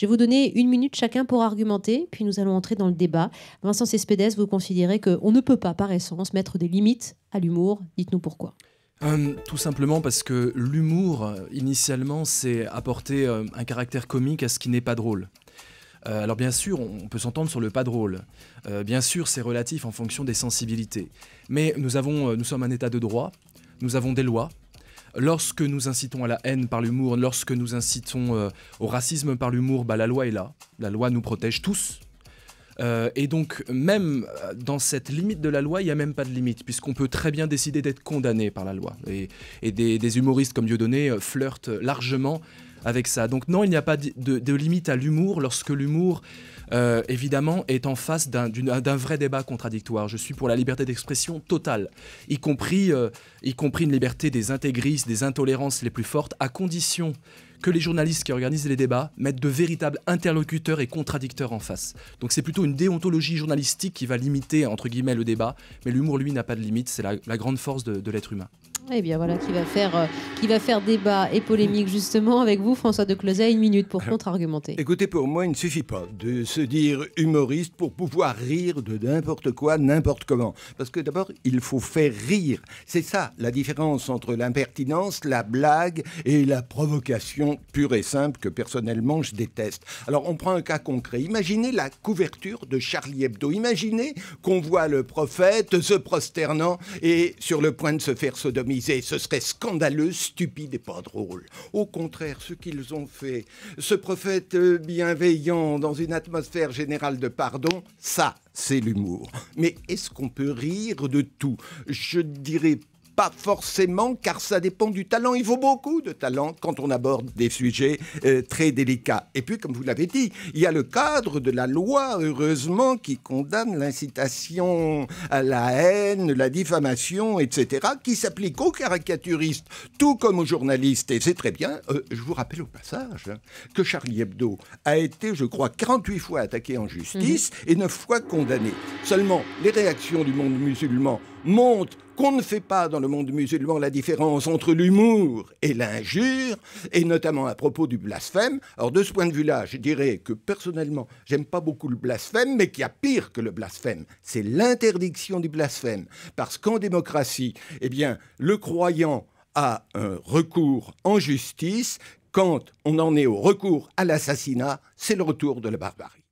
Je vais vous donner une minute chacun pour argumenter, puis nous allons entrer dans le débat. Vincent Cespedes, vous considérez qu'on ne peut pas, par essence, mettre des limites à l'humour. Dites-nous pourquoi. Euh, tout simplement parce que l'humour, euh, initialement, c'est apporter euh, un caractère comique à ce qui n'est pas drôle. alors bien sûr, on peut s'entendre sur le pas drôle. bien sûr, c'est relatif en fonction des sensibilités. Mais nous, avons, nous sommes un état de droit, nous avons des lois, Lorsque nous incitons à la haine par l'humour, lorsque nous incitons euh, au racisme par l'humour, bah, la loi est là. La loi nous protège tous. Euh, et donc, même euh, dans cette limite de la loi, il n'y a même pas de limite, puisqu'on peut très bien décider d'être condamné par la loi. Et, des, des, humoristes comme Dieudonné flirtent largement avec ça. Donc non, il n'y a pas de, limite à l'humour lorsque l'humour, euh, évidemment, est en face d'un vrai débat contradictoire. Je suis pour la liberté d'expression totale, euh, y compris, une liberté des intégristes, des intolérances les plus fortes, à condition que les journalistes qui organisent les débats mettent de véritables interlocuteurs et contradicteurs en face. Donc c'est plutôt une déontologie journalistique qui va limiter, entre guillemets, le débat, mais l'humour, lui, n'a pas de limite, c'est la, grande force de l'être humain. Eh bien voilà, qui va faire, euh, qui va faire débat et polémique justement avec vous, François de Closet, une minute pour euh, contre-argumenter. Écoutez, pour moi, il ne suffit pas de se dire humoriste pour pouvoir rire de n'importe quoi, n'importe comment. Parce que d'abord, il faut faire rire. C'est ça la différence entre l'impertinence, la blague et la provocation pure et simple que personnellement je déteste. Alors on prend un cas concret. Imaginez la couverture de Charlie Hebdo. Imaginez qu'on voit le prophète se prosternant et sur le point de se faire sodomiser. Ce serait scandaleux, stupide et pas drôle. Au contraire, ce qu'ils ont fait, ce prophète euh, bienveillant dans une atmosphère générale de pardon, ça, c'est l'humour. Mais est-ce qu'on peut rire de tout Je dirais pas forcément, car ça dépend du talent. Il vaut beaucoup de talent quand on aborde des sujets euh, très délicats. Et puis, comme vous l'avez dit, il y a le cadre de la loi, heureusement, qui condamne l'incitation à la haine, la diffamation, etc., qui s'applique aux caricaturistes, tout comme aux journalistes. Et c'est très bien. Euh, je vous rappelle au passage hein, que Charlie Hebdo a été, je crois, 48 fois attaqué en justice mhm. et 9 fois condamné. Seulement, les réactions du monde musulman montent qu'on ne fait pas dans le monde musulman la différence entre l'humour et l'injure, et notamment à propos du blasphème. Alors de ce point de vue-là, je dirais que personnellement, j'aime pas beaucoup le blasphème, mais qu'il y a pire que le blasphème, c'est l'interdiction du blasphème. Parce qu'en démocratie, eh bien, le croyant a un recours en justice. Quand on en est au recours à l'assassinat, c'est le retour de la barbarie.